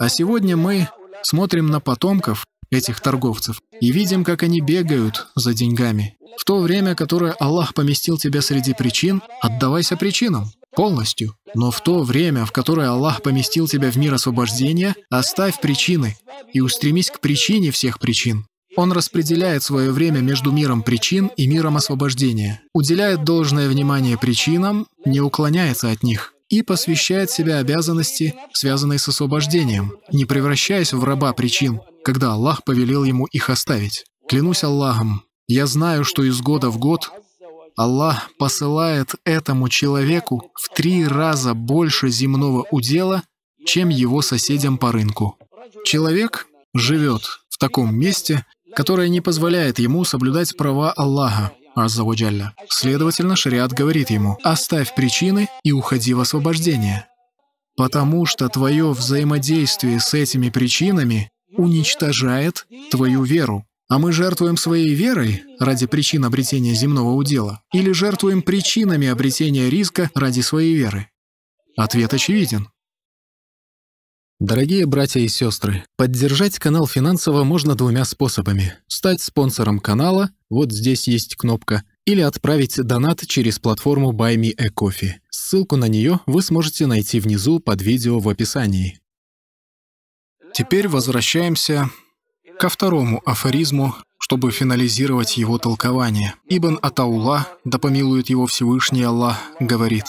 А сегодня мы смотрим на потомков этих торговцев и видим, как они бегают за деньгами. В то время, которое Аллах поместил тебя среди причин, отдавайся причинам полностью. Но в то время, в которое Аллах поместил тебя в мир освобождения, оставь причины и устремись к причине всех причин. Он распределяет свое время между миром причин и миром освобождения, уделяет должное внимание причинам, не уклоняется от них и посвящает себя обязанности, связанные с освобождением, не превращаясь в раба причин, когда Аллах повелел ему их оставить. Клянусь Аллахом, я знаю, что из года в год Аллах посылает этому человеку в три раза больше земного удела, чем его соседям по рынку. Человек живет в таком месте, которое не позволяет ему соблюдать права Аллаха, Аззаваджалля. Следовательно, шариат говорит ему «Оставь причины и уходи в освобождение» потому что твое взаимодействие с этими причинами уничтожает твою веру. А мы жертвуем своей верой ради причин обретения земного удела или жертвуем причинами обретения риска ради своей веры? Ответ очевиден. Дорогие братья и сестры, поддержать канал финансово можно двумя способами. Стать спонсором канала, вот здесь есть кнопка, или отправить донат через платформу Buy Me a Coffee. Ссылку на нее вы сможете найти внизу под видео в описании. Теперь возвращаемся ко второму афоризму, чтобы финализировать его толкование. Ибн Атаула, да помилует его Всевышний Аллах, говорит,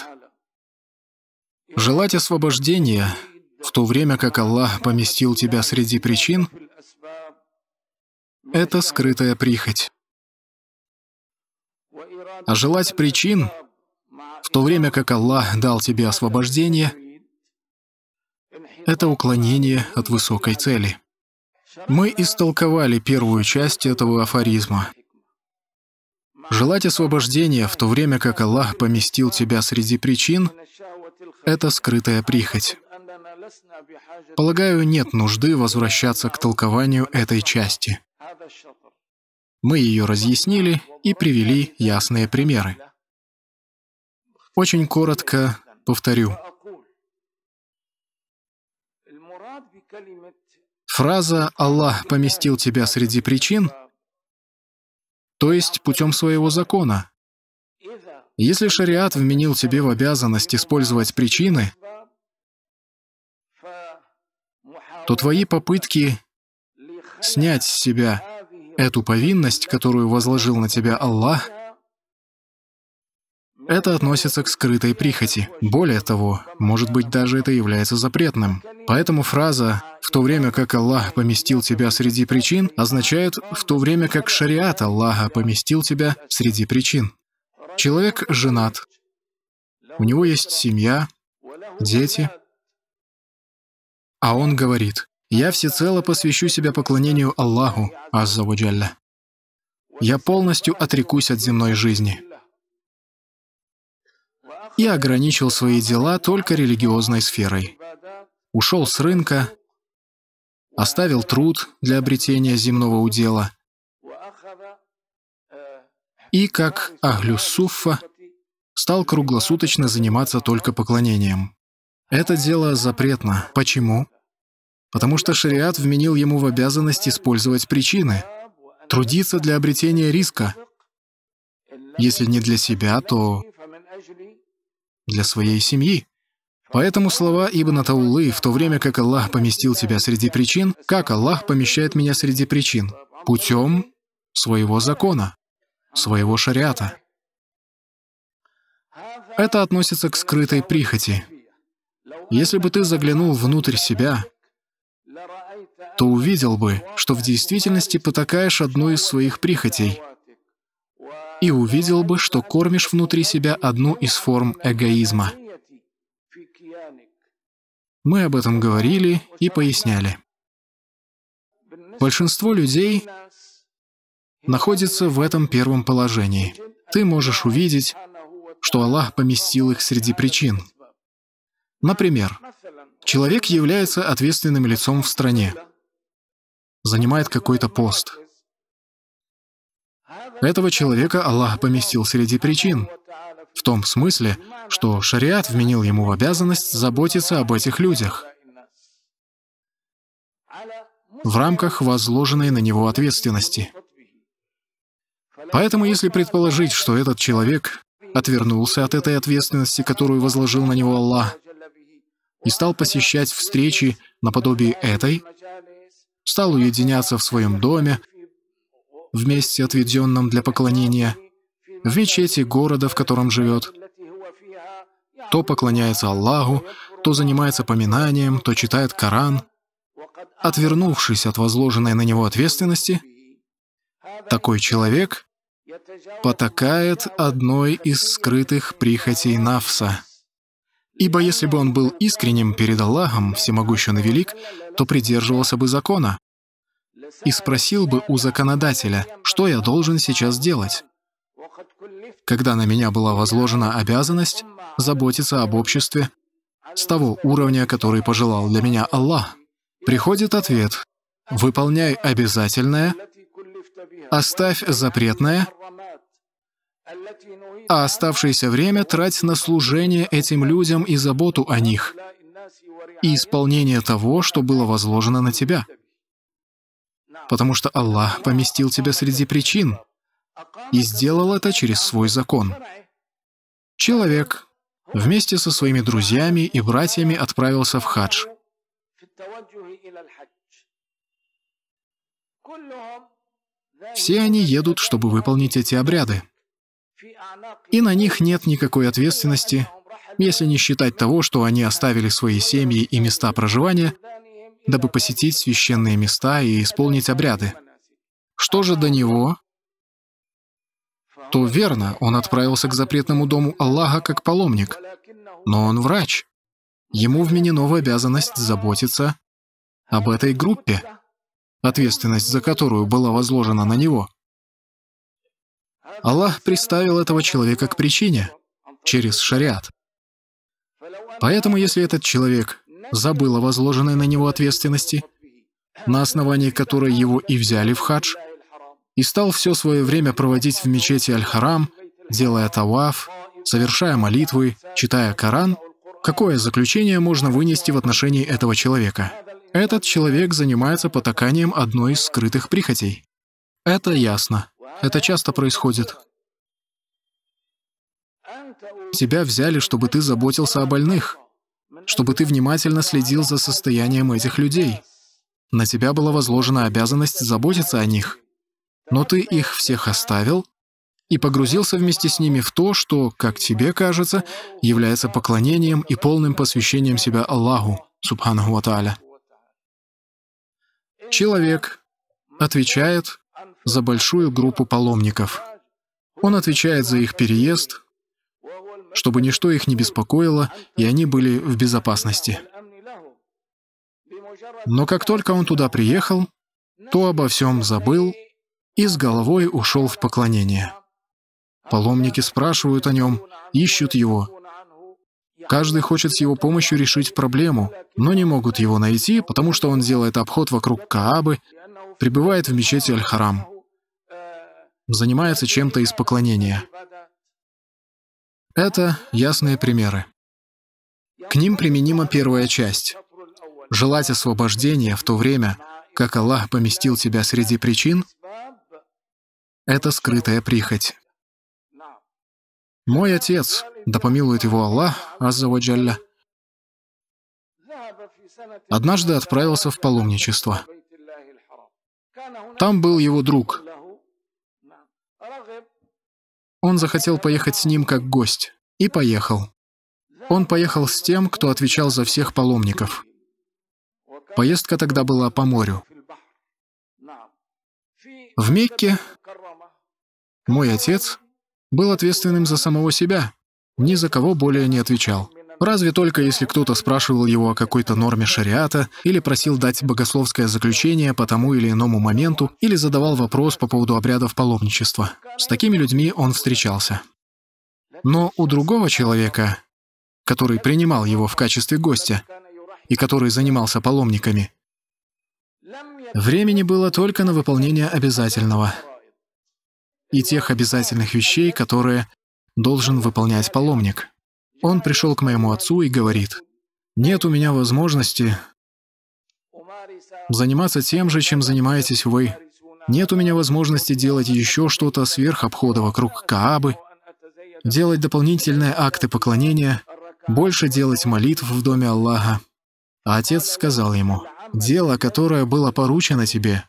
«Желать освобождения — в то время как Аллах поместил тебя среди причин, это скрытая прихоть. А желать причин, в то время как Аллах дал тебе освобождение, это уклонение от высокой цели. Мы истолковали первую часть этого афоризма. Желать освобождения, в то время как Аллах поместил тебя среди причин, это скрытая прихоть. Полагаю, нет нужды возвращаться к толкованию этой части. Мы ее разъяснили и привели ясные примеры. Очень коротко повторю. Фраза «Аллах поместил тебя среди причин», то есть путем своего закона. Если шариат вменил тебе в обязанность использовать причины, то твои попытки снять с себя эту повинность, которую возложил на тебя Аллах, это относится к скрытой прихоти. Более того, может быть, даже это является запретным. Поэтому фраза «в то время как Аллах поместил тебя среди причин» означает «в то время как шариат Аллаха поместил тебя среди причин». Человек женат, у него есть семья, дети — а он говорит, «Я всецело посвящу себя поклонению Аллаху, азза Аззавуджалля. Я полностью отрекусь от земной жизни» и ограничил свои дела только религиозной сферой. Ушел с рынка, оставил труд для обретения земного удела и, как Ахлюс стал круглосуточно заниматься только поклонением. Это дело запретно. Почему? Потому что шариат вменил ему в обязанность использовать причины, трудиться для обретения риска. Если не для себя, то для своей семьи. Поэтому слова Ибн Таулы, в то время как Аллах поместил тебя среди причин, как Аллах помещает меня среди причин? Путем своего закона, своего шариата. Это относится к скрытой прихоти, если бы ты заглянул внутрь себя, то увидел бы, что в действительности потакаешь одной из своих прихотей, и увидел бы, что кормишь внутри себя одну из форм эгоизма. Мы об этом говорили и поясняли. Большинство людей находится в этом первом положении. Ты можешь увидеть, что Аллах поместил их среди причин — Например, человек является ответственным лицом в стране, занимает какой-то пост. Этого человека Аллах поместил среди причин, в том смысле, что шариат вменил ему в обязанность заботиться об этих людях в рамках возложенной на него ответственности. Поэтому, если предположить, что этот человек отвернулся от этой ответственности, которую возложил на него Аллах, и стал посещать встречи наподобие этой, стал уединяться в своем доме, в месте, отведенном для поклонения, в мечети города, в котором живет. То поклоняется Аллаху, то занимается поминанием, то читает Коран. Отвернувшись от возложенной на него ответственности, такой человек потакает одной из скрытых прихотей Навса — Ибо если бы он был искренним перед Аллахом, всемогущим и велик, то придерживался бы закона и спросил бы у законодателя, что я должен сейчас делать. Когда на меня была возложена обязанность заботиться об обществе с того уровня, который пожелал для меня Аллах, приходит ответ «Выполняй обязательное, оставь запретное, а, а оставшееся время трать на служение этим людям и заботу о них, и исполнение того, что было возложено на тебя. Потому что Аллах поместил тебя среди причин и сделал это через свой закон. Человек вместе со своими друзьями и братьями отправился в хадж. Все они едут, чтобы выполнить эти обряды и на них нет никакой ответственности, если не считать того, что они оставили свои семьи и места проживания, дабы посетить священные места и исполнить обряды. Что же до него? То верно, он отправился к запретному дому Аллаха как паломник, но он врач. Ему вменена в обязанность заботиться об этой группе, ответственность за которую была возложена на него – Аллах приставил этого человека к причине через шариат. Поэтому, если этот человек забыл о возложенной на него ответственности, на основании которой его и взяли в хадж, и стал все свое время проводить в мечети Аль-Харам, делая таваф, совершая молитвы, читая Коран, какое заключение можно вынести в отношении этого человека? Этот человек занимается потаканием одной из скрытых прихотей. Это ясно. Это часто происходит. Тебя взяли, чтобы ты заботился о больных, чтобы ты внимательно следил за состоянием этих людей. На тебя была возложена обязанность заботиться о них. Но ты их всех оставил и погрузился вместе с ними в то, что, как тебе кажется, является поклонением и полным посвящением себя Аллаху, Субхану Ва Человек отвечает за большую группу паломников. Он отвечает за их переезд, чтобы ничто их не беспокоило, и они были в безопасности. Но как только он туда приехал, то обо всем забыл и с головой ушел в поклонение. Паломники спрашивают о нем, ищут его. Каждый хочет с его помощью решить проблему, но не могут его найти, потому что он делает обход вокруг Каабы, прибывает в мечети Аль-Харам, занимается чем-то из поклонения. Это ясные примеры. К ним применима первая часть. Желать освобождения в то время, как Аллах поместил тебя среди причин, это скрытая прихоть. Мой отец, да помилует его Аллах, Аззаваджалля, однажды отправился в паломничество — там был его друг. Он захотел поехать с ним как гость. И поехал. Он поехал с тем, кто отвечал за всех паломников. Поездка тогда была по морю. В Мекке мой отец был ответственным за самого себя, ни за кого более не отвечал. Разве только если кто-то спрашивал его о какой-то норме шариата, или просил дать богословское заключение по тому или иному моменту, или задавал вопрос по поводу обрядов паломничества. С такими людьми он встречался. Но у другого человека, который принимал его в качестве гостя и который занимался паломниками, времени было только на выполнение обязательного и тех обязательных вещей, которые должен выполнять паломник. Он пришел к моему отцу и говорит, «Нет у меня возможности заниматься тем же, чем занимаетесь вы. Нет у меня возможности делать еще что-то сверх обхода вокруг Каабы, делать дополнительные акты поклонения, больше делать молитв в доме Аллаха». А отец сказал ему, «Дело, которое было поручено тебе,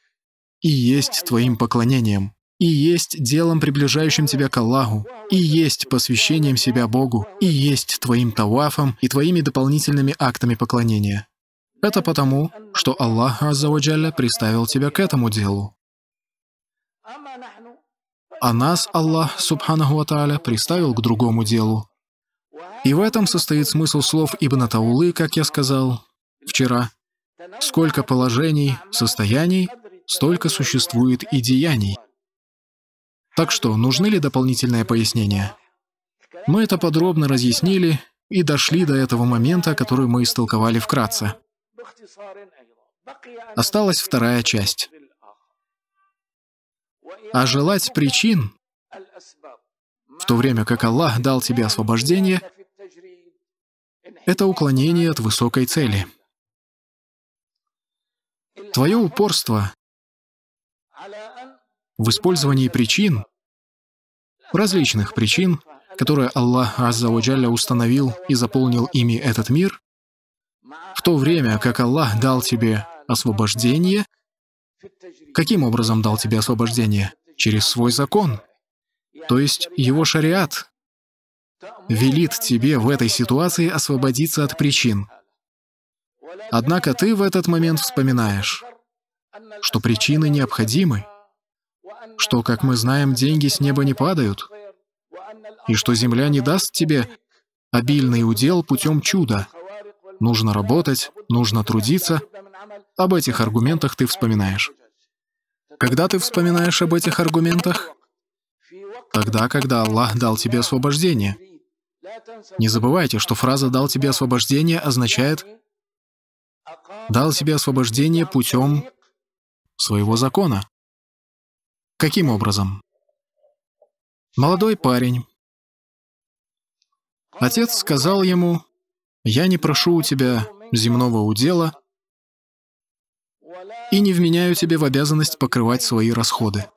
и есть твоим поклонением» и есть делом, приближающим тебя к Аллаху, и есть посвящением себя Богу, и есть твоим тавафом и твоими дополнительными актами поклонения. Это потому, что Аллах Аззаваджаля приставил тебя к этому делу. А нас Аллах, Субханаху Ата'аля, приставил к другому делу. И в этом состоит смысл слов Ибн Таулы, как я сказал вчера. Сколько положений, состояний, столько существует и деяний. Так что, нужны ли дополнительные пояснения? Мы это подробно разъяснили и дошли до этого момента, который мы истолковали вкратце. Осталась вторая часть. А желать причин, в то время как Аллах дал тебе освобождение, это уклонение от высокой цели. Твое упорство в использовании причин, различных причин, которые Аллах Аззауджаля установил и заполнил ими этот мир, в то время как Аллах дал тебе освобождение, каким образом дал тебе освобождение? Через свой закон, то есть его шариат, велит тебе в этой ситуации освободиться от причин. Однако ты в этот момент вспоминаешь, что причины необходимы, что, как мы знаем, деньги с неба не падают, и что земля не даст тебе обильный удел путем чуда. Нужно работать, нужно трудиться. Об этих аргументах ты вспоминаешь. Когда ты вспоминаешь об этих аргументах? Тогда, когда Аллах дал тебе освобождение. Не забывайте, что фраза «дал тебе освобождение» означает «дал тебе освобождение путем своего закона». Каким образом? Молодой парень. Отец сказал ему, «Я не прошу у тебя земного удела и не вменяю тебе в обязанность покрывать свои расходы.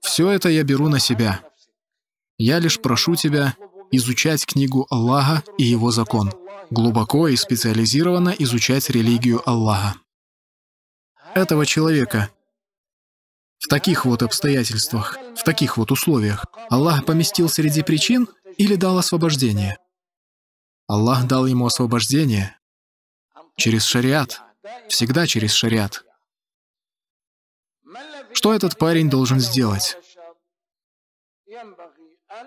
Все это я беру на себя. Я лишь прошу тебя изучать книгу Аллаха и его закон, глубоко и специализированно изучать религию Аллаха. Этого человека в таких вот обстоятельствах, в таких вот условиях Аллах поместил среди причин или дал освобождение? Аллах дал ему освобождение через шариат, всегда через шариат. Что этот парень должен сделать?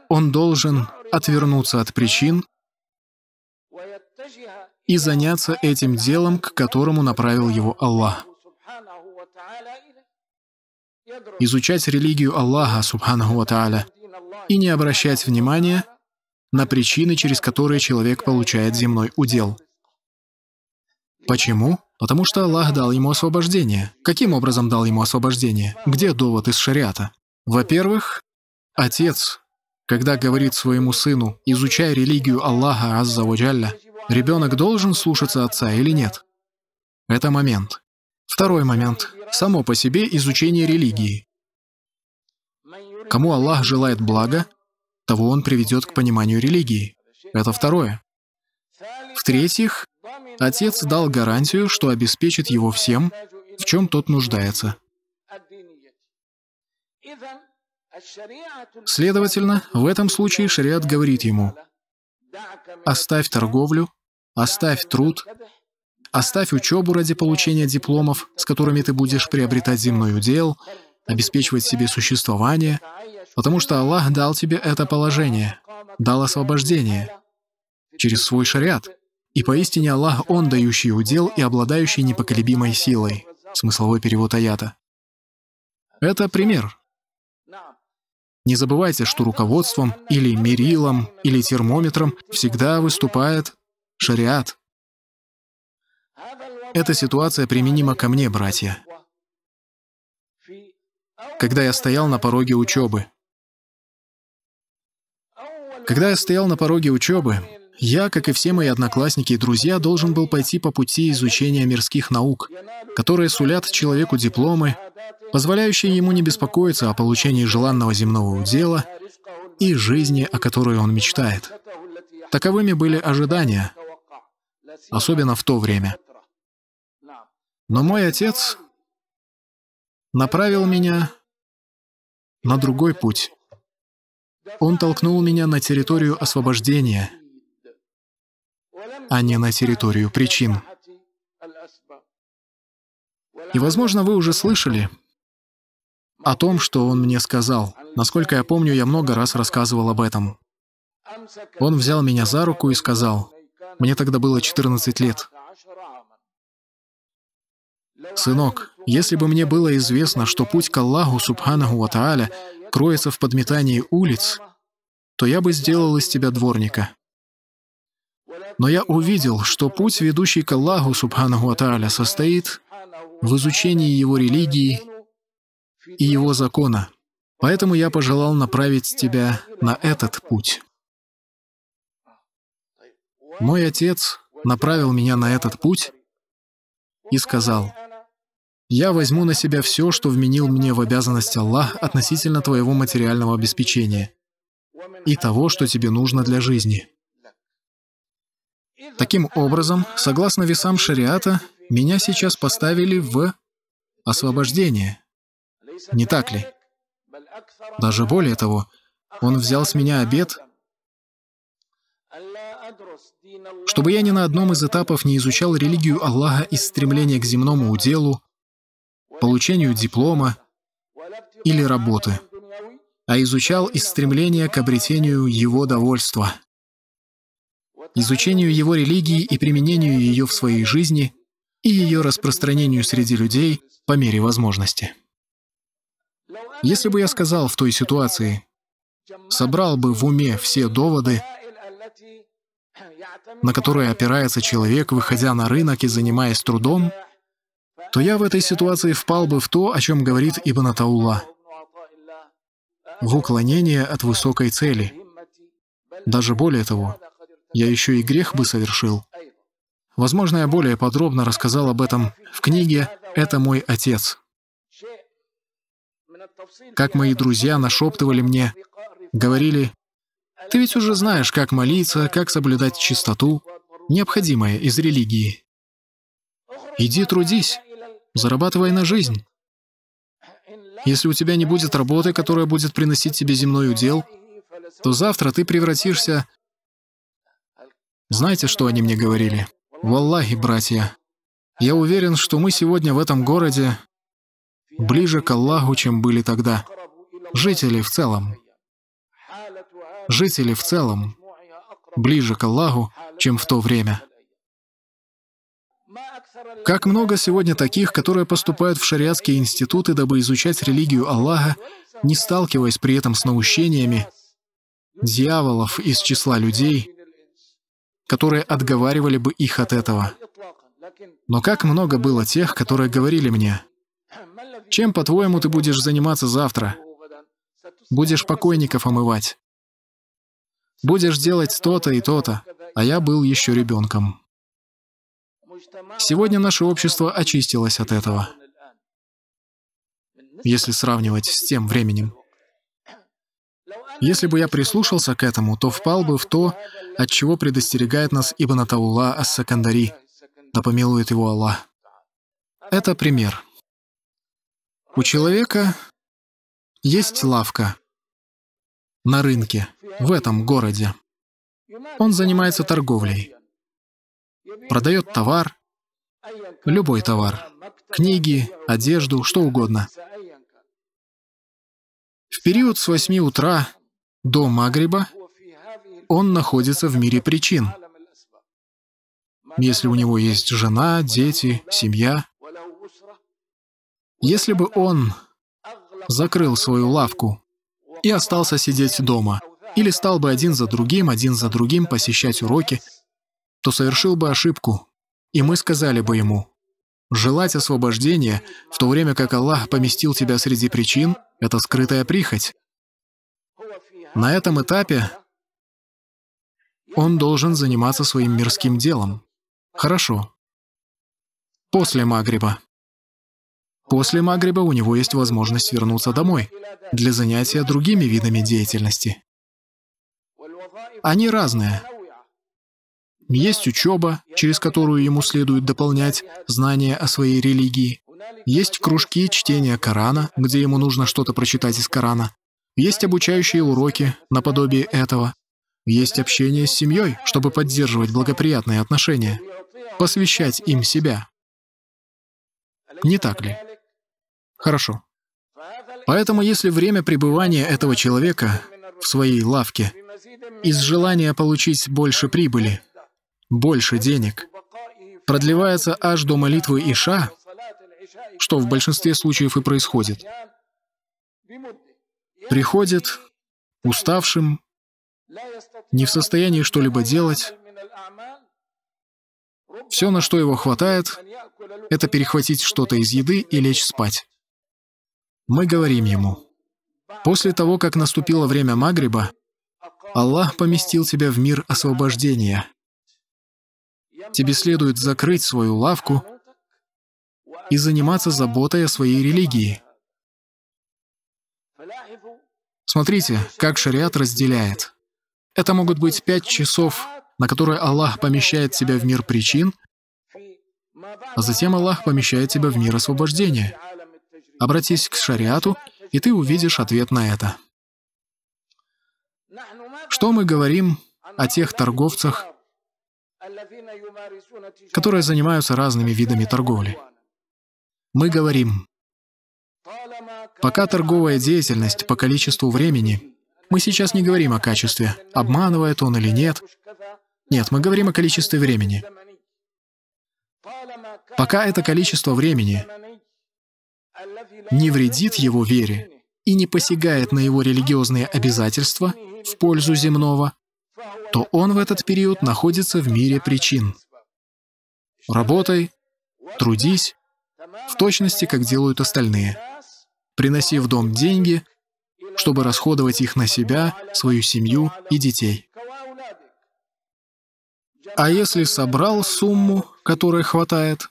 Он должен отвернуться от причин и заняться этим делом, к которому направил его Аллах изучать религию Аллаха, субханаху ва тааля, и не обращать внимания на причины, через которые человек получает земной удел. Почему? Потому что Аллах дал ему освобождение. Каким образом дал ему освобождение? Где довод из шариата? Во-первых, отец, когда говорит своему сыну «изучай религию Аллаха Азза Ваджалля», ребенок должен слушаться отца или нет? Это момент. Второй момент само по себе изучение религии. Кому Аллах желает блага, того Он приведет к пониманию религии. Это второе. В-третьих, Отец дал гарантию, что обеспечит его всем, в чем тот нуждается. Следовательно, в этом случае шариат говорит ему, «Оставь торговлю, оставь труд, Оставь учебу ради получения дипломов, с которыми ты будешь приобретать земной удел, обеспечивать себе существование, потому что Аллах дал тебе это положение, дал освобождение через свой шариат. И поистине Аллах – Он, дающий удел и обладающий непоколебимой силой. Смысловой перевод аята. Это пример. Не забывайте, что руководством или мерилом или термометром всегда выступает шариат – эта ситуация применима ко мне, братья. Когда я стоял на пороге учебы. Когда я стоял на пороге учебы, я, как и все мои одноклассники и друзья, должен был пойти по пути изучения мирских наук, которые сулят человеку дипломы, позволяющие ему не беспокоиться о получении желанного земного удела и жизни, о которой он мечтает. Таковыми были ожидания, особенно в то время. Но мой отец направил меня на другой путь. Он толкнул меня на территорию освобождения, а не на территорию причин. И, возможно, вы уже слышали о том, что он мне сказал. Насколько я помню, я много раз рассказывал об этом. Он взял меня за руку и сказал, мне тогда было 14 лет, «Сынок, если бы мне было известно, что путь к Аллаху Субханаху Ва кроется в подметании улиц, то я бы сделал из тебя дворника. Но я увидел, что путь, ведущий к Аллаху Субханаху Ва состоит в изучении его религии и его закона. Поэтому я пожелал направить тебя на этот путь. Мой отец направил меня на этот путь и сказал — я возьму на себя все, что вменил мне в обязанность Аллах относительно твоего материального обеспечения и того, что тебе нужно для жизни. Таким образом, согласно весам шариата, меня сейчас поставили в освобождение. Не так ли? Даже более того, он взял с меня обед, чтобы я ни на одном из этапов не изучал религию Аллаха из стремления к земному уделу, получению диплома или работы, а изучал из стремления к обретению его довольства, изучению его религии и применению ее в своей жизни и ее распространению среди людей по мере возможности. Если бы я сказал в той ситуации, собрал бы в уме все доводы, на которые опирается человек, выходя на рынок и занимаясь трудом, то я в этой ситуации впал бы в то, о чем говорит Ибн Атаулла, в уклонение от высокой цели. Даже более того, я еще и грех бы совершил. Возможно, я более подробно рассказал об этом в книге «Это мой отец». Как мои друзья нашептывали мне, говорили, «Ты ведь уже знаешь, как молиться, как соблюдать чистоту, необходимое из религии. Иди трудись, Зарабатывай на жизнь. Если у тебя не будет работы, которая будет приносить тебе земной удел, то завтра ты превратишься... Знаете, что они мне говорили? Валлахи, братья, я уверен, что мы сегодня в этом городе ближе к Аллаху, чем были тогда. Жители в целом. Жители в целом ближе к Аллаху, чем в то время. Как много сегодня таких, которые поступают в шариатские институты, дабы изучать религию Аллаха, не сталкиваясь при этом с наущениями дьяволов из числа людей, которые отговаривали бы их от этого. Но как много было тех, которые говорили мне, «Чем, по-твоему, ты будешь заниматься завтра? Будешь покойников омывать. Будешь делать то-то и то-то». А я был еще ребенком. Сегодня наше общество очистилось от этого, если сравнивать с тем временем. Если бы я прислушался к этому, то впал бы в то, от чего предостерегает нас Ибн Атаулла Ас-Сакандари, да помилует его Аллах. Это пример. У человека есть лавка на рынке в этом городе. Он занимается торговлей продает товар, любой товар, книги, одежду, что угодно. В период с 8 утра до Магриба он находится в мире причин. Если у него есть жена, дети, семья. Если бы он закрыл свою лавку и остался сидеть дома, или стал бы один за другим, один за другим посещать уроки, то совершил бы ошибку, и мы сказали бы ему, «Желать освобождения, в то время как Аллах поместил тебя среди причин, это скрытая прихоть». На этом этапе он должен заниматься своим мирским делом. Хорошо. После Магриба. После Магриба у него есть возможность вернуться домой для занятия другими видами деятельности. Они разные. Есть учеба, через которую ему следует дополнять знания о своей религии. Есть кружки чтения Корана, где ему нужно что-то прочитать из Корана. Есть обучающие уроки, наподобие этого. Есть общение с семьей, чтобы поддерживать благоприятные отношения. Посвящать им себя. Не так ли? Хорошо. Поэтому если время пребывания этого человека в своей лавке из желания получить больше прибыли больше денег, продлевается аж до молитвы Иша, что в большинстве случаев и происходит. Приходит уставшим, не в состоянии что-либо делать. Все, на что его хватает, это перехватить что-то из еды и лечь спать. Мы говорим ему, «После того, как наступило время Магриба, Аллах поместил тебя в мир освобождения, тебе следует закрыть свою лавку и заниматься заботой о своей религии. Смотрите, как шариат разделяет. Это могут быть пять часов, на которые Аллах помещает тебя в мир причин, а затем Аллах помещает тебя в мир освобождения. Обратись к шариату, и ты увидишь ответ на это. Что мы говорим о тех торговцах, которые занимаются разными видами торговли. Мы говорим, пока торговая деятельность по количеству времени, мы сейчас не говорим о качестве, обманывает он или нет. Нет, мы говорим о количестве времени. Пока это количество времени не вредит его вере и не посягает на его религиозные обязательства в пользу земного, то он в этот период находится в мире причин — Работай, трудись, в точности, как делают остальные. Приноси в дом деньги, чтобы расходовать их на себя, свою семью и детей. А если собрал сумму, которая хватает,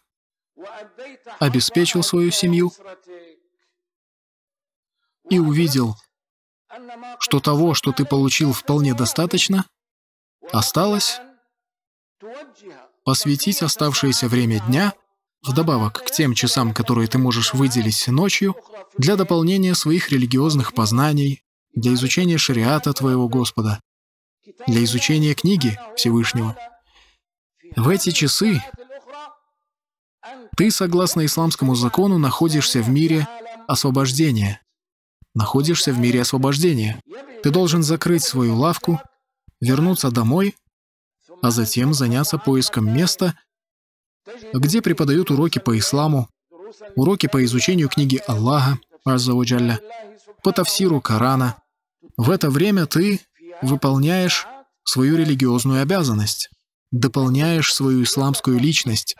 обеспечил свою семью и увидел, что того, что ты получил, вполне достаточно, осталось, посвятить оставшееся время дня, вдобавок к тем часам, которые ты можешь выделить ночью, для дополнения своих религиозных познаний, для изучения шариата твоего Господа, для изучения книги Всевышнего. В эти часы ты, согласно исламскому закону, находишься в мире освобождения. Находишься в мире освобождения. Ты должен закрыть свою лавку, вернуться домой а затем заняться поиском места, где преподают уроки по исламу, уроки по изучению книги Аллаха, Аззауджалля, по тафсиру Корана. В это время ты выполняешь свою религиозную обязанность, дополняешь свою исламскую личность.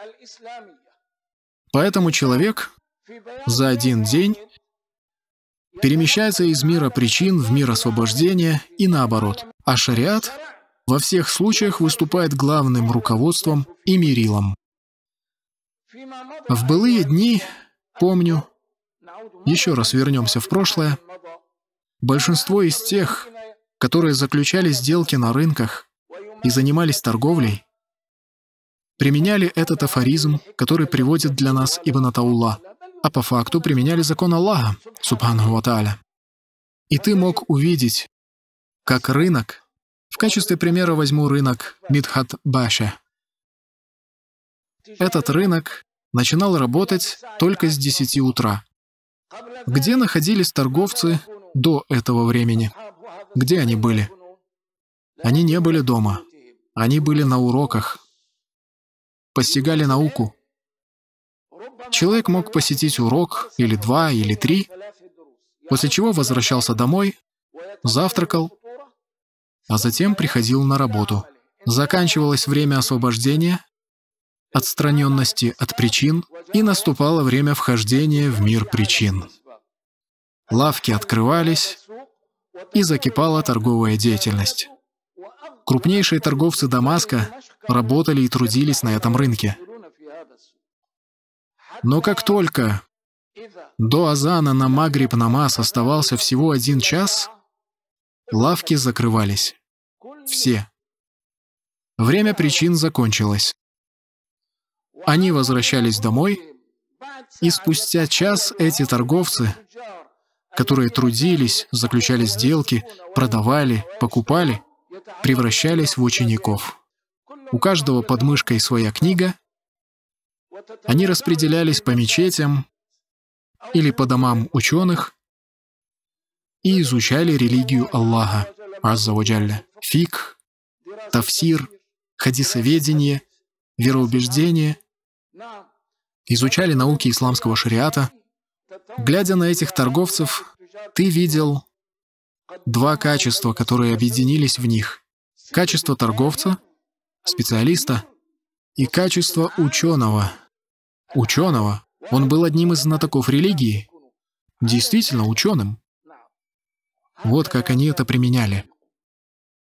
Поэтому человек за один день перемещается из мира причин в мир освобождения и наоборот. А шариат во всех случаях выступает главным руководством и мерилом. В былые дни, помню, еще раз вернемся в прошлое, большинство из тех, которые заключали сделки на рынках и занимались торговлей, применяли этот афоризм, который приводит для нас Ибн Атаулла, а по факту применяли закон Аллаха, Субхану Ваталя. И ты мог увидеть, как рынок в качестве примера возьму рынок Мидхат-Баша. Этот рынок начинал работать только с 10 утра. Где находились торговцы до этого времени? Где они были? Они не были дома. Они были на уроках. Постигали науку. Человек мог посетить урок или два, или три, после чего возвращался домой, завтракал а затем приходил на работу. Заканчивалось время освобождения, отстраненности от причин, и наступало время вхождения в мир причин. Лавки открывались, и закипала торговая деятельность. Крупнейшие торговцы Дамаска работали и трудились на этом рынке. Но как только до Азана на Магриб намаз оставался всего один час, лавки закрывались все. Время причин закончилось. Они возвращались домой, и спустя час эти торговцы, которые трудились, заключали сделки, продавали, покупали, превращались в учеников. У каждого под мышкой своя книга, они распределялись по мечетям или по домам ученых и изучали религию Аллаха, Аззаваджалля фик, тафсир, хадисоведение, вероубеждение, изучали науки исламского шариата. Глядя на этих торговцев, ты видел два качества, которые объединились в них. Качество торговца, специалиста, и качество ученого. Ученого. Он был одним из знатоков религии. Действительно ученым. Вот как они это применяли.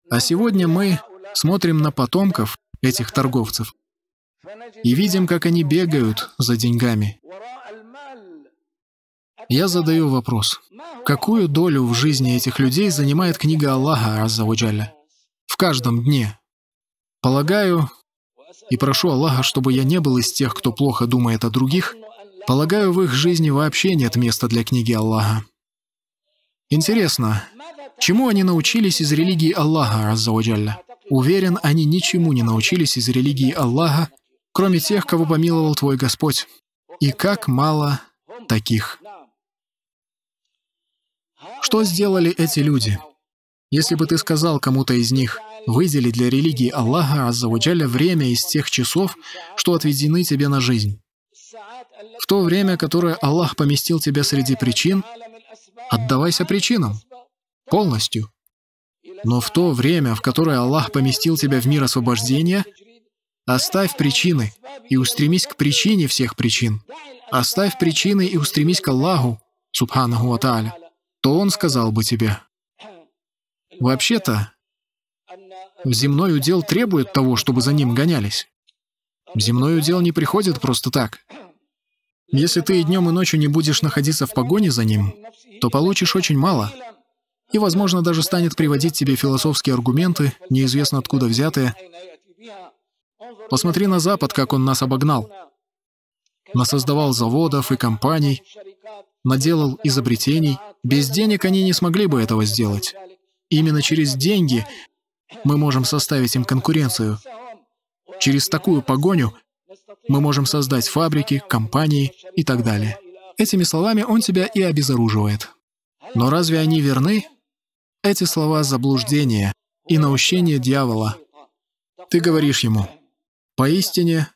А сегодня мы смотрим на потомков этих торговцев и видим, как они бегают за деньгами. Я задаю вопрос. Какую долю в жизни этих людей занимает книга Аллаха, Аззаваджаля? В каждом дне. Полагаю, и прошу Аллаха, чтобы я не был из тех, кто плохо думает о других, полагаю, в их жизни вообще нет места для книги Аллаха. Интересно, Чему они научились из религии Аллаха, Аззаваджалля? Уверен, они ничему не научились из религии Аллаха, кроме тех, кого помиловал твой Господь. И как мало таких. Что сделали эти люди? Если бы ты сказал кому-то из них, выдели для религии Аллаха, Аззаваджаля, время из тех часов, что отведены тебе на жизнь. В то время, которое Аллах поместил тебя среди причин, отдавайся причинам полностью. Но в то время, в которое Аллах поместил тебя в мир освобождения, оставь причины и устремись к причине всех причин. Оставь причины и устремись к Аллаху, Субханаху Ата'аля, то Он сказал бы тебе. Вообще-то, земной удел требует того, чтобы за ним гонялись. Земной удел не приходит просто так. Если ты и днем, и ночью не будешь находиться в погоне за ним, то получишь очень мало — и, возможно, даже станет приводить тебе философские аргументы, неизвестно откуда взятые. Посмотри на Запад, как он нас обогнал. Насоздавал заводов и компаний, наделал изобретений. Без денег они не смогли бы этого сделать. Именно через деньги мы можем составить им конкуренцию. Через такую погоню мы можем создать фабрики, компании и так далее. Этими словами он тебя и обезоруживает. Но разве они верны? Эти слова — заблуждение и наущение дьявола. Ты говоришь ему, «Поистине,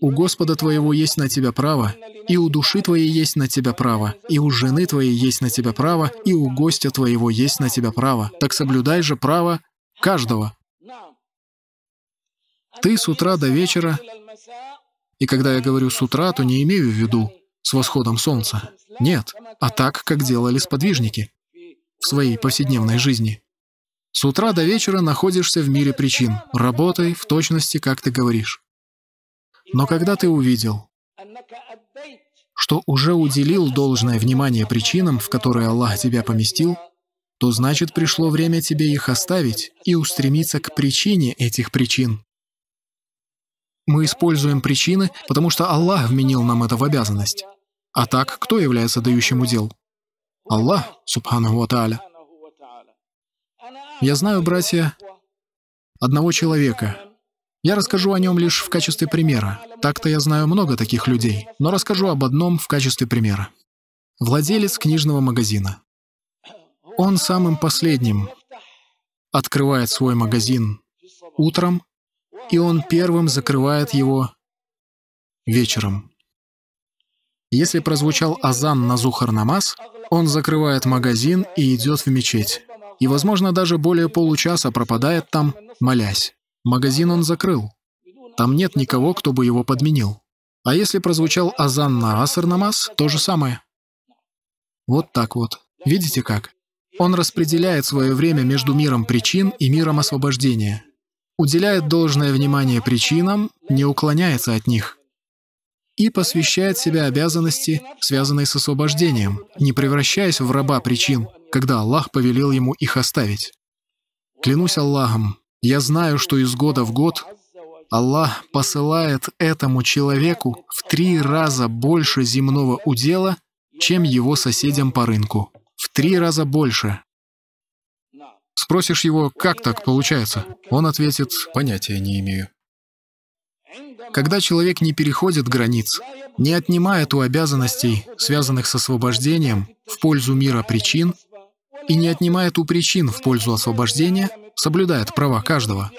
у Господа твоего есть на тебя право, и у души твоей есть на тебя право, и у жены твоей есть на тебя право, и у гостя твоего есть на тебя право. Так соблюдай же право каждого». Ты с утра до вечера, и когда я говорю «с утра», то не имею в виду с восходом солнца. Нет, а так, как делали сподвижники в своей повседневной жизни. С утра до вечера находишься в мире причин, работай в точности, как ты говоришь. Но когда ты увидел, что уже уделил должное внимание причинам, в которые Аллах тебя поместил, то значит пришло время тебе их оставить и устремиться к причине этих причин. Мы используем причины, потому что Аллах вменил нам это в обязанность. А так, кто является дающим удел? Аллах, субханаху ва тааля. Я знаю, братья, одного человека. Я расскажу о нем лишь в качестве примера. Так-то я знаю много таких людей, но расскажу об одном в качестве примера. Владелец книжного магазина. Он самым последним открывает свой магазин утром, и он первым закрывает его вечером. Если прозвучал азан на Зухар-намаз, он закрывает магазин и идет в мечеть. И, возможно, даже более получаса пропадает там, молясь. Магазин он закрыл. Там нет никого, кто бы его подменил. А если прозвучал азан на Асар-намаз, то же самое. Вот так вот. Видите как? Он распределяет свое время между миром причин и миром освобождения. Уделяет должное внимание причинам, не уклоняется от них – и посвящает себя обязанности, связанные с освобождением, не превращаясь в раба причин, когда Аллах повелел ему их оставить. Клянусь Аллахом, я знаю, что из года в год Аллах посылает этому человеку в три раза больше земного удела, чем его соседям по рынку. В три раза больше. Спросишь его, как так получается? Он ответит, понятия не имею. Когда человек не переходит границ, не отнимает у обязанностей, связанных с освобождением, в пользу мира причин, и не отнимает у причин в пользу освобождения, соблюдает права каждого,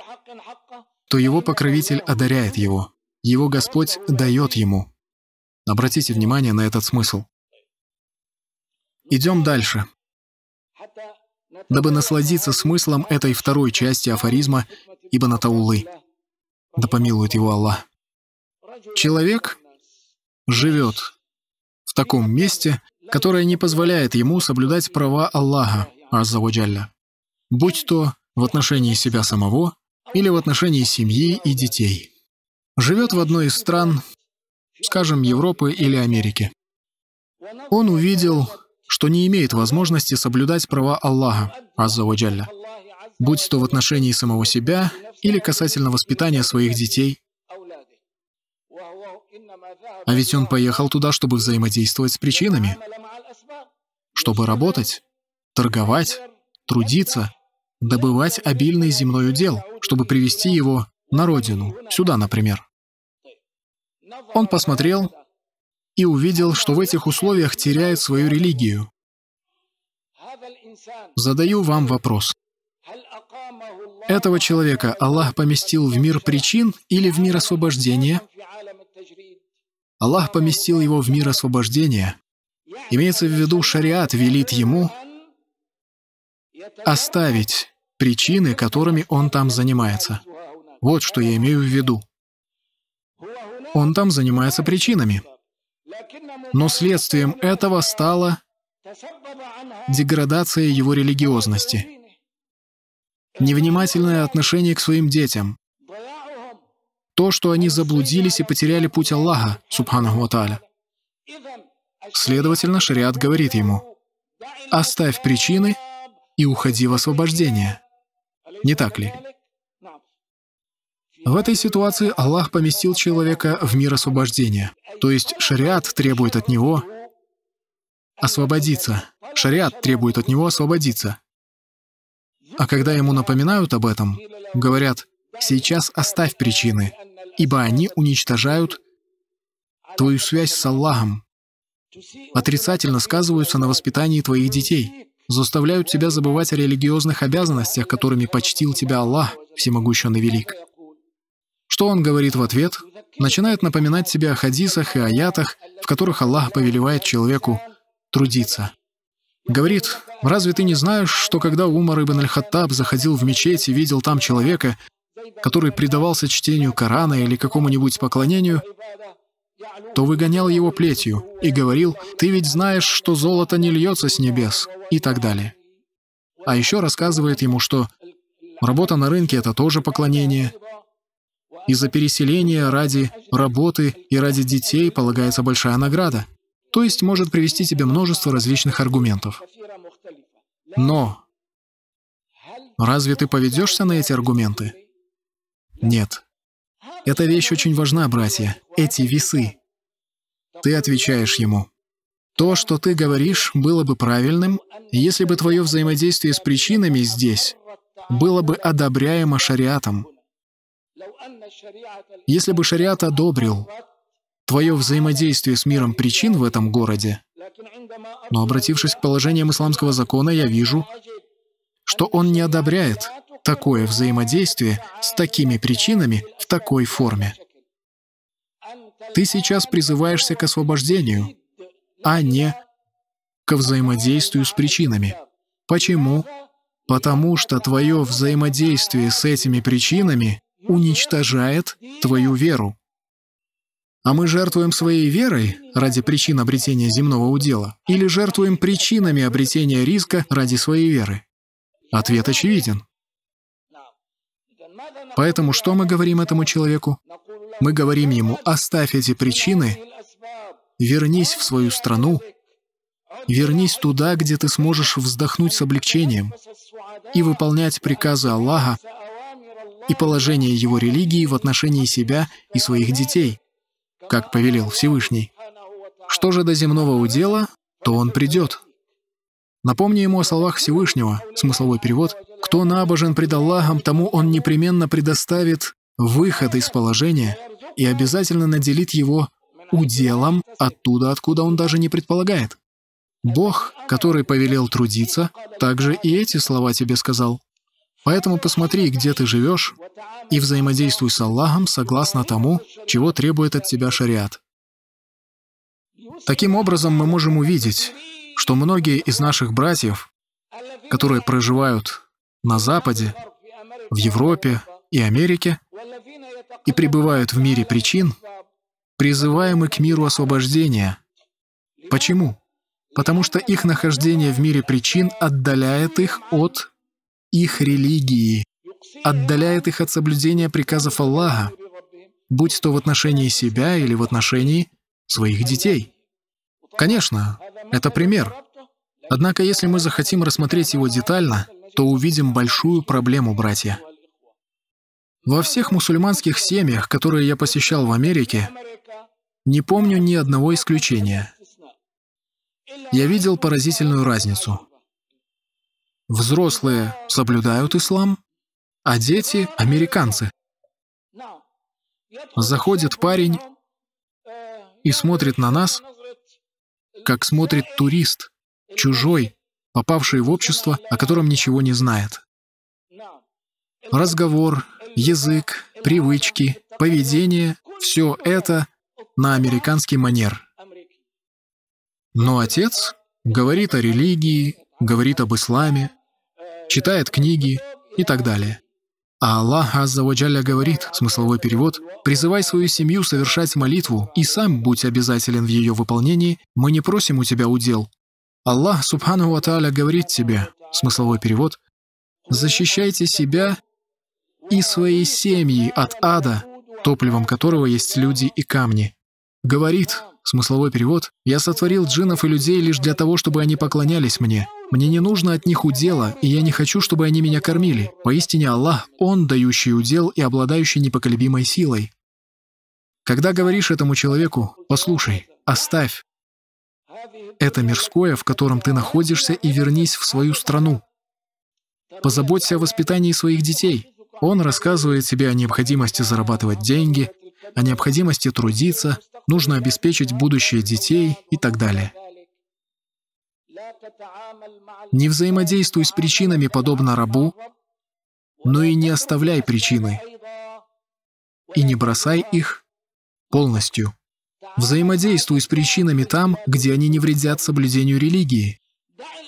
то его покровитель одаряет его, его Господь дает ему. Обратите внимание на этот смысл. Идем дальше. Дабы насладиться смыслом этой второй части афоризма Ибн Атаулы. Да помилует его Аллах. Человек живет в таком месте, которое не позволяет ему соблюдать права Аллаха, Аззаваджалля, будь то в отношении себя самого или в отношении семьи и детей. Живет в одной из стран, скажем, Европы или Америки. Он увидел, что не имеет возможности соблюдать права Аллаха, Аззаваджалля, будь то в отношении самого себя или касательно воспитания своих детей. А ведь он поехал туда, чтобы взаимодействовать с причинами, чтобы работать, торговать, трудиться, добывать обильный земной удел, чтобы привести его на родину, сюда, например. Он посмотрел и увидел, что в этих условиях теряет свою религию. Задаю вам вопрос. Этого человека Аллах поместил в мир причин или в мир освобождения? Аллах поместил его в мир освобождения. Имеется в виду, шариат велит ему оставить причины, которыми он там занимается. Вот что я имею в виду. Он там занимается причинами. Но следствием этого стала деградация его религиозности невнимательное отношение к своим детям, то, что они заблудились и потеряли путь Аллаха, субханаху ва Следовательно, шариат говорит ему, «Оставь причины и уходи в освобождение». Не так ли? В этой ситуации Аллах поместил человека в мир освобождения. То есть шариат требует от него освободиться. Шариат требует от него освободиться. А когда ему напоминают об этом, говорят, «Сейчас оставь причины, ибо они уничтожают твою связь с Аллахом, отрицательно сказываются на воспитании твоих детей, заставляют тебя забывать о религиозных обязанностях, которыми почтил тебя Аллах, всемогущий и велик». Что он говорит в ответ? Начинает напоминать себе о хадисах и аятах, в которых Аллах повелевает человеку трудиться. Говорит, разве ты не знаешь, что когда Умар ибн аль-Хаттаб заходил в мечеть и видел там человека, который предавался чтению Корана или какому-нибудь поклонению, то выгонял его плетью и говорил, «Ты ведь знаешь, что золото не льется с небес» и так далее. А еще рассказывает ему, что работа на рынке — это тоже поклонение. из за переселения ради работы и ради детей полагается большая награда — то есть может привести тебе множество различных аргументов. Но разве ты поведешься на эти аргументы? Нет. Эта вещь очень важна, братья, эти весы. Ты отвечаешь ему. То, что ты говоришь, было бы правильным, если бы твое взаимодействие с причинами здесь было бы одобряемо шариатом. Если бы шариат одобрил твое взаимодействие с миром причин в этом городе. Но обратившись к положениям исламского закона, я вижу, что он не одобряет такое взаимодействие с такими причинами в такой форме. Ты сейчас призываешься к освобождению, а не ко взаимодействию с причинами. Почему? Потому что твое взаимодействие с этими причинами уничтожает твою веру. А мы жертвуем своей верой ради причин обретения земного удела или жертвуем причинами обретения риска ради своей веры? Ответ очевиден. Поэтому что мы говорим этому человеку? Мы говорим ему, оставь эти причины, вернись в свою страну, вернись туда, где ты сможешь вздохнуть с облегчением и выполнять приказы Аллаха и положение его религии в отношении себя и своих детей как повелел Всевышний. Что же до земного удела, то он придет. Напомни ему о словах Всевышнего, смысловой перевод, «Кто набожен пред Аллахом, тому он непременно предоставит выход из положения и обязательно наделит его уделом оттуда, откуда он даже не предполагает». Бог, который повелел трудиться, также и эти слова тебе сказал. Поэтому посмотри, где ты живешь, и взаимодействуй с Аллахом согласно тому, чего требует от тебя шариат. Таким образом, мы можем увидеть, что многие из наших братьев, которые проживают на Западе, в Европе и Америке, и пребывают в мире причин, призываемы к миру освобождения. Почему? Потому что их нахождение в мире причин отдаляет их от их религии, отдаляет их от соблюдения приказов Аллаха, будь то в отношении себя или в отношении своих детей. Конечно, это пример. Однако, если мы захотим рассмотреть его детально, то увидим большую проблему, братья. Во всех мусульманских семьях, которые я посещал в Америке, не помню ни одного исключения. Я видел поразительную разницу. Взрослые соблюдают ислам, а дети — американцы. Заходит парень и смотрит на нас, как смотрит турист, чужой, попавший в общество, о котором ничего не знает. Разговор, язык, привычки, поведение — все это на американский манер. Но отец говорит о религии, говорит об исламе, читает книги и так далее. А Аллах Аззаваджаля говорит, смысловой перевод, «Призывай свою семью совершать молитву и сам будь обязателен в ее выполнении, мы не просим у тебя удел». Аллах Субхану Ва говорит тебе, смысловой перевод, «Защищайте себя и свои семьи от ада, топливом которого есть люди и камни». Говорит, смысловой перевод, «Я сотворил джинов и людей лишь для того, чтобы они поклонялись мне, мне не нужно от них удела, и я не хочу, чтобы они меня кормили. Поистине Аллах, Он, дающий удел и обладающий непоколебимой силой. Когда говоришь этому человеку, послушай, оставь это мирское, в котором ты находишься, и вернись в свою страну. Позаботься о воспитании своих детей. Он рассказывает тебе о необходимости зарабатывать деньги, о необходимости трудиться, нужно обеспечить будущее детей и так далее. Не взаимодействуй с причинами, подобно рабу, но и не оставляй причины, и не бросай их полностью. Взаимодействуй с причинами там, где они не вредят соблюдению религии,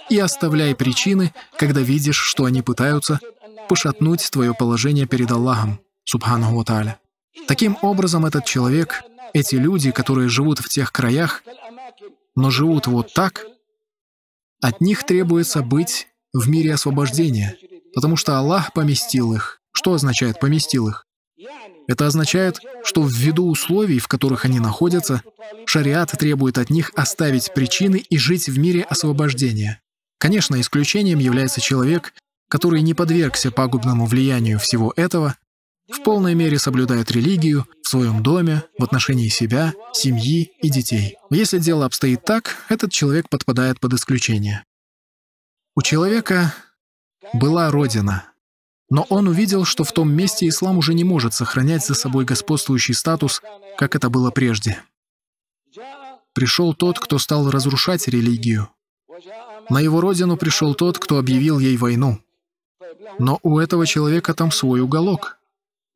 и оставляй причины, когда видишь, что они пытаются пошатнуть твое положение перед Аллахом, Субхану Тааля. Таким образом, этот человек, эти люди, которые живут в тех краях, но живут вот так, от них требуется быть в мире освобождения, потому что Аллах поместил их. Что означает «поместил их»? Это означает, что ввиду условий, в которых они находятся, шариат требует от них оставить причины и жить в мире освобождения. Конечно, исключением является человек, который не подвергся пагубному влиянию всего этого в полной мере соблюдают религию в своем доме, в отношении себя, семьи и детей. Если дело обстоит так, этот человек подпадает под исключение. У человека была родина, но он увидел, что в том месте ислам уже не может сохранять за собой господствующий статус, как это было прежде. Пришел тот, кто стал разрушать религию. На его родину пришел тот, кто объявил ей войну. Но у этого человека там свой уголок —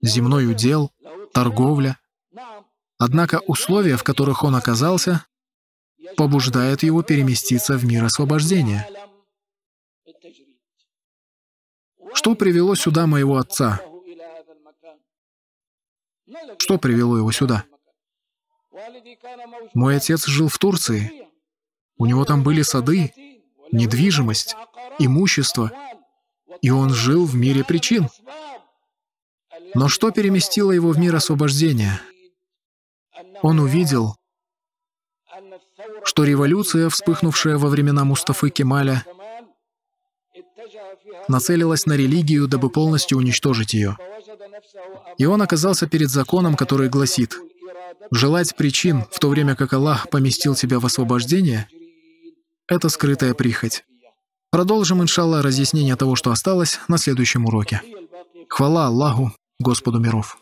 земной удел, торговля. Однако условия, в которых он оказался, побуждают его переместиться в мир освобождения. Что привело сюда моего отца? Что привело его сюда? Мой отец жил в Турции. У него там были сады, недвижимость, имущество, и он жил в мире причин. Но что переместило его в мир освобождения? Он увидел, что революция, вспыхнувшая во времена Мустафы Кемаля, нацелилась на религию, дабы полностью уничтожить ее. И он оказался перед законом, который гласит «Желать причин, в то время как Аллах поместил тебя в освобождение, это скрытая прихоть». Продолжим, иншалла, разъяснение того, что осталось, на следующем уроке. Хвала Аллаху, господу миров